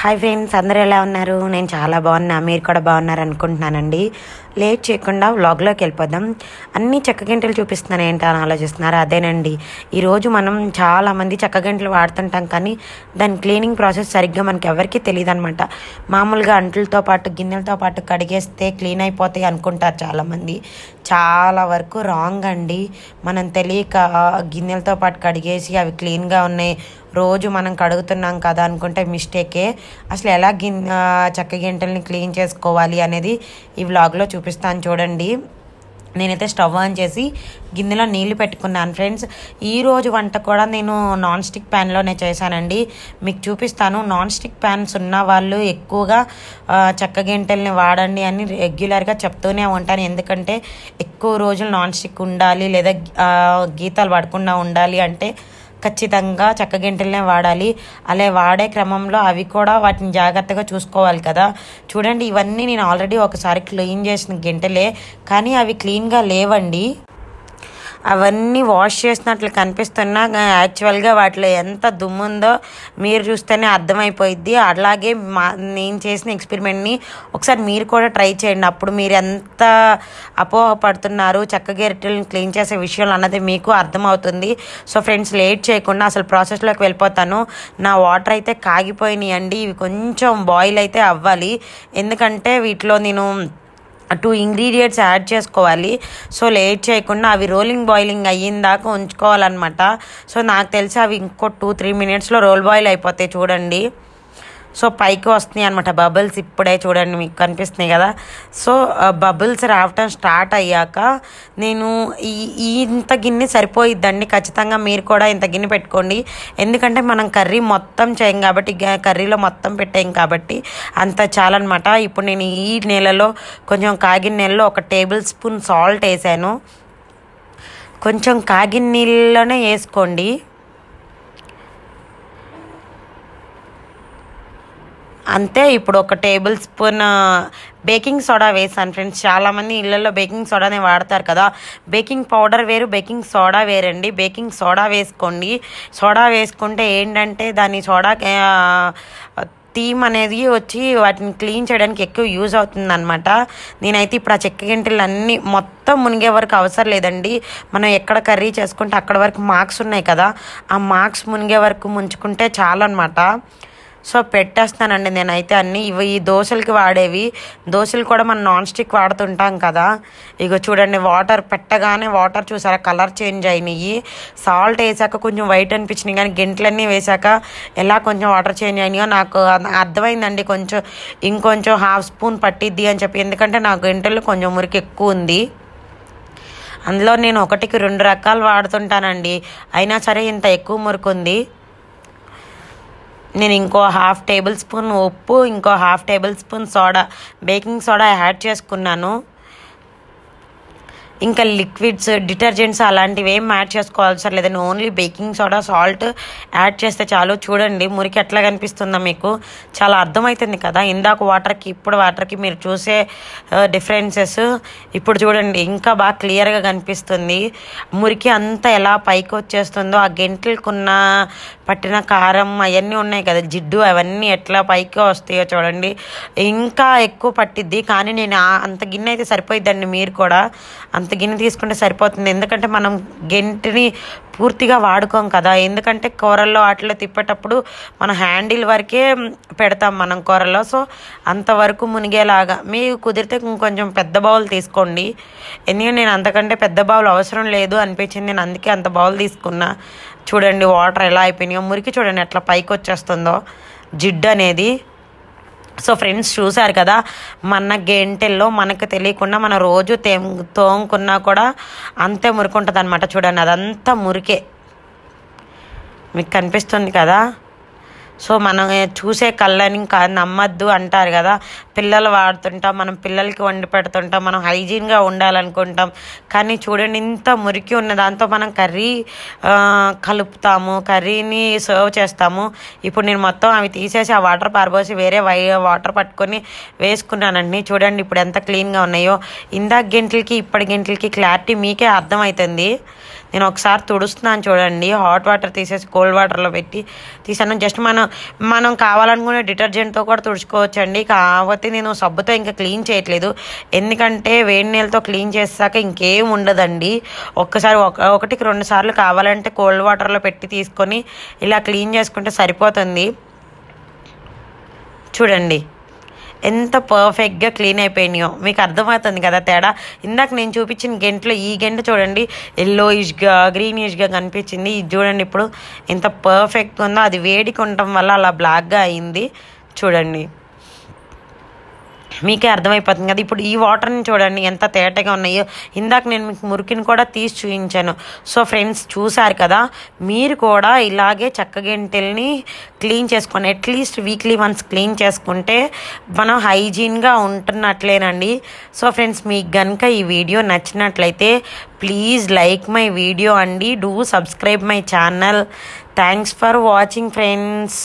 hi friends అందరూ ఎలా ఉన్నారు నేను చాలా బాగున్నా మీరు కూడా బాగున్నారు అనుకుంటున్నానండి లేట్ చేయకుండా వ్లాగ్లోకి వెళ్ళిపోదాం అన్ని చెక్కగింటలు చూపిస్తున్నాను ఏంటి అని ఆలోచిస్తున్నారు అదేనండి ఈరోజు మనం చాలామంది చెక్కగింటలు వాడుతుంటాం కానీ దాని క్లీనింగ్ ప్రాసెస్ సరిగ్గా మనకి ఎవరికీ తెలియదు అనమాట మామూలుగా అంట్లతో పాటు గిన్నెలతో పాటు కడిగేస్తే క్లీన్ అయిపోతాయి అనుకుంటారు చాలామంది చాలా వరకు రాంగ్ అండి మనం తెలియక గిన్నెలతో పాటు కడిగేసి అవి క్లీన్గా ఉన్నాయి రోజు మనం కడుగుతున్నాం కదా అనుకుంటే మిస్టేకే అసలు ఎలా గిన్నె చెక్క గింటల్ని క్లీన్ చేసుకోవాలి అనేది ఈ వ్లాగ్లో చూపి చూపిస్తాను చూడండి నేనైతే స్టవ్ ఆన్ చేసి గిన్నెలో నీళ్లు పెట్టుకున్నాను ఫ్రెండ్స్ ఈరోజు వంట కూడా నేను నాన్ స్టిక్ ప్యాన్లోనే చేశానండి మీకు చూపిస్తాను నాన్ స్టిక్ ప్యాన్స్ ఉన్న వాళ్ళు ఎక్కువగా చెక్క గింటల్ని వాడండి అని రెగ్యులర్గా చెప్తూనే ఉంటాను ఎందుకంటే ఎక్కువ రోజులు నాన్ స్టిక్ ఉండాలి లేదా గీతాలు పడకుండా ఉండాలి అంటే ఖచ్చితంగా చక్కగింటలనే వాడాలి అలా వాడే క్రమంలో అవి కూడా వాటిని జాగ్రత్తగా చూసుకోవాలి కదా చూడండి ఇవన్నీ నేను ఆల్రెడీ ఒకసారి క్లీన్ చేసిన గింటలే కానీ అవి క్లీన్గా లేవండి అవన్నీ వాష్ చేసినట్లు కనిపిస్తున్నా యాక్చువల్గా వాటిలో ఎంత దుమ్ముందో మీరు చూస్తేనే అర్థమైపోయిద్ది అలాగే మా నేను చేసిన ఎక్స్పెరిమెంట్ని ఒకసారి మీరు కూడా ట్రై చేయండి అప్పుడు మీరు ఎంత అపోహపడుతున్నారు చెక్క గెరిటలను క్లీన్ చేసే విషయాలు అన్నది మీకు అర్థమవుతుంది సో ఫ్రెండ్స్ లేట్ చేయకుండా అసలు ప్రాసెస్లోకి వెళ్ళిపోతాను నా వాటర్ అయితే కాగిపోయినాయండి ఇవి కొంచెం బాయిల్ అయితే అవ్వాలి ఎందుకంటే వీటిలో నేను టూ ఇంగ్రీడియంట్స్ యాడ్ చేసుకోవాలి సో లేట్ చేయకుండా అవి రోలింగ్ బాయిలింగ్ అయ్యిన దాకా ఉంచుకోవాలన్నమాట సో నాకు తెలిసి అవి ఇంకో టూ త్రీ మినిట్స్లో రోల్ బాయిల్ అయిపోతాయి చూడండి సో పైకి వస్తున్నాయి అనమాట బబుల్స్ ఇప్పుడే చూడండి మీకు కనిపిస్తున్నాయి కదా సో బబుల్స్ రావటం స్టార్ట్ అయ్యాక నేను ఈ ఇంత గిన్నె సరిపోయిద్దండి ఖచ్చితంగా మీరు కూడా ఇంత గిన్నె పెట్టుకోండి ఎందుకంటే మనం కర్రీ మొత్తం చేయం కాబట్టి కర్రీలో మొత్తం పెట్టాం కాబట్టి అంత చాలన్నమాట ఇప్పుడు నేను ఈ నెలలో కొంచెం కాగిన నెలలో ఒక టేబుల్ స్పూన్ సాల్ట్ వేసాను కొంచెం కాగిన నీళ్ళలోనే వేసుకోండి అంతే ఇప్పుడు ఒక టేబుల్ స్పూన్ బేకింగ్ సోడా వేసాను ఫ్రెండ్స్ చాలామంది ఇళ్ళల్లో బేకింగ్ సోడానే వాడతారు కదా బేకింగ్ పౌడర్ వేరు బేకింగ్ సోడా వేరండి బేకింగ్ సోడా వేసుకోండి సోడా వేసుకుంటే ఏంటంటే దాని సోడా థీమ్ అనేది వచ్చి వాటిని క్లీన్ చేయడానికి ఎక్కువ యూజ్ అవుతుంది అనమాట నేనైతే ఇప్పుడు ఆ చెక్క గింటలు అన్నీ మొత్తం మునిగే వరకు అవసరం లేదండి మనం ఎక్కడ కర్రీ చేసుకుంటే అక్కడ వరకు మార్క్స్ ఉన్నాయి కదా ఆ మార్క్స్ మునిగే వరకు ముంచుకుంటే చాలన్నమాట అనమాట సో పెట్టేస్తానండి నేనైతే అన్నీ ఇవి ఈ దోశలకి వాడేవి దోశలు కూడా మనం నాన్ స్టిక్ వాడుతుంటాం కదా ఇక చూడండి వాటర్ పెట్టగానే వాటర్ చూసారా కలర్ చేంజ్ అయినాయి సాల్ట్ వేసాక కొంచెం వైట్ అనిపించినాయి కానీ గింట్లన్నీ వేసాక ఎలా కొంచెం వాటర్ చేంజ్ అయినాయో నాకు అర్థమైందండి కొంచెం ఇంకొంచెం హాఫ్ స్పూన్ పట్టిద్ది అని చెప్పి ఎందుకంటే నాకు గింటలు కొంచెం మురికి ఎక్కువ ఉంది అందులో నేను ఒకటికి రెండు రకాలు వాడుతుంటానండి అయినా సరే ఇంత ఎక్కువ మురికి ఉంది నేను ఇంకో హాఫ్ టేబుల్ స్పూన్ ఉప్పు ఇంకో half tablespoon soda baking soda add చేసుకున్నాను ఇంకా లిక్విడ్స్ డిటర్జెంట్స్ అలాంటివి ఏం యాడ్ చేసుకోవాల్సిన లేదండి only baking soda salt add చేస్తే చాలు చూడండి మురికి ఎట్లా కనిపిస్తుందో మీకు చాలా అర్థమవుతుంది కదా ఇందాక వాటర్కి ఇప్పుడు వాటర్కి మీరు చూసే డిఫరెన్సెస్ ఇప్పుడు చూడండి ఇంకా బాగా క్లియర్గా కనిపిస్తుంది మురికి అంతా ఎలా పైకి వచ్చేస్తుందో ఆ ఉన్న పట్టిన కారం అవన్నీ ఉన్నాయి కదా జిడ్డు అవన్నీ ఎట్లా పైకి వస్తాయో చూడండి ఇంకా ఎక్కువ పట్టిద్ది కానీ నేను అంత గిన్నె అయితే సరిపోయిద్దండి మీరు కూడా అంత గిన్నె తీసుకుంటే సరిపోతుంది ఎందుకంటే మనం గెంటిని పూర్తిగా వాడుకోం కదా ఎందుకంటే కూరల్లో వాటిలో తిప్పేటప్పుడు మన హ్యాండిల్ వరకే పెడతాం మనం కూరలో సో అంతవరకు మునిగేలాగా మీకు కుదిరితే ఇంకొంచెం పెద్ద బౌల్ తీసుకోండి ఎందుకంటే నేను అంతకంటే పెద్ద బౌల్ అవసరం లేదు అనిపించింది నేను అందుకే అంత బౌల్ తీసుకున్నా చూడండి వాటర్ ఎలా అయిపోయినాయో మురికి చూడండి ఎట్లా పైకి వచ్చేస్తుందో జిడ్ అనేది సో ఫ్రెండ్స్ చూశారు కదా మన గెంటెల్లో మనకు తెలియకుండా మన రోజు తే తోముకున్నా కూడా అంతే మురికి ఉంటుంది అనమాట చూడండి అదంతా మురికే మీకు కనిపిస్తుంది కదా సో మనం చూసే కళ్ళని ఇంకా నమ్మద్దు అంటారు కదా పిల్లలు వాడుతుంటాం మనం పిల్లలకి వండి పెడుతుంటాం మనం హైజీన్గా ఉండాలనుకుంటాం కానీ చూడండి ఇంత మురికి ఉన్న దాంతో మనం కర్రీ కలుపుతాము కర్రీని సర్వ్ చేస్తాము ఇప్పుడు నేను మొత్తం అవి తీసేసి ఆ వాటర్ పారబోసి వేరే వై వాటర్ పట్టుకొని వేసుకున్నానండి చూడండి ఇప్పుడు ఎంత క్లీన్గా ఉన్నాయో ఇందాక గంటలకి ఇప్పటి గింటలకి క్లారిటీ మీకే అర్థమవుతుంది నేను ఒకసారి తుడుస్తున్నాను చూడండి హాట్ వాటర్ తీసేసి కోల్డ్ వాటర్లో పెట్టి తీసాను జస్ట్ మనం మనం కావాలనుకునే డిటర్జెంట్తో కూడా తుడుచుకోవచ్చండి కాకపోతే నేను సబ్బుతో ఇంకా క్లీన్ చేయట్లేదు ఎందుకంటే వేడి నీళ్ళతో క్లీన్ చేసాక ఇంకేం ఉండదండి ఒక్కసారి ఒక ఒకటికి రెండు సార్లు కావాలంటే కోల్డ్ వాటర్లో పెట్టి తీసుకొని ఇలా క్లీన్ చేసుకుంటే సరిపోతుంది చూడండి ఎంత పర్ఫెక్ట్గా క్లీన్ అయిపోయినాయో మీకు అర్థమవుతుంది కదా తేడా ఇందాక నేను చూపించిన గెంట్లో ఈ గెంట చూడండి ఎల్లోయిష్గా గ్రీనిష్గా కనిపించింది ఇది చూడండి ఇప్పుడు ఎంత పర్ఫెక్ట్గా ఉందో అది వేడికి ఉండటం వల్ల అలా బ్లాక్గా అయింది చూడండి మీకే అర్థమైపోతుంది కదా ఇప్పుడు ఈ వాటర్ని చూడండి ఎంత తేటగా ఉన్నాయో ఇందాక నేను మీకు మురికిని కూడా తీసి చూపించాను సో ఫ్రెండ్స్ చూశారు కదా మీరు కూడా ఇలాగే గెంటెల్ని క్లీన్ చేసుకొని అట్లీస్ట్ వీక్లీ వన్స్ క్లీన్ చేసుకుంటే మనం హైజీన్గా ఉంటున్నట్లేనండి సో ఫ్రెండ్స్ మీకు కనుక ఈ వీడియో నచ్చినట్లయితే ప్లీజ్ లైక్ మై వీడియో అండి do subscribe my channel thanks for watching friends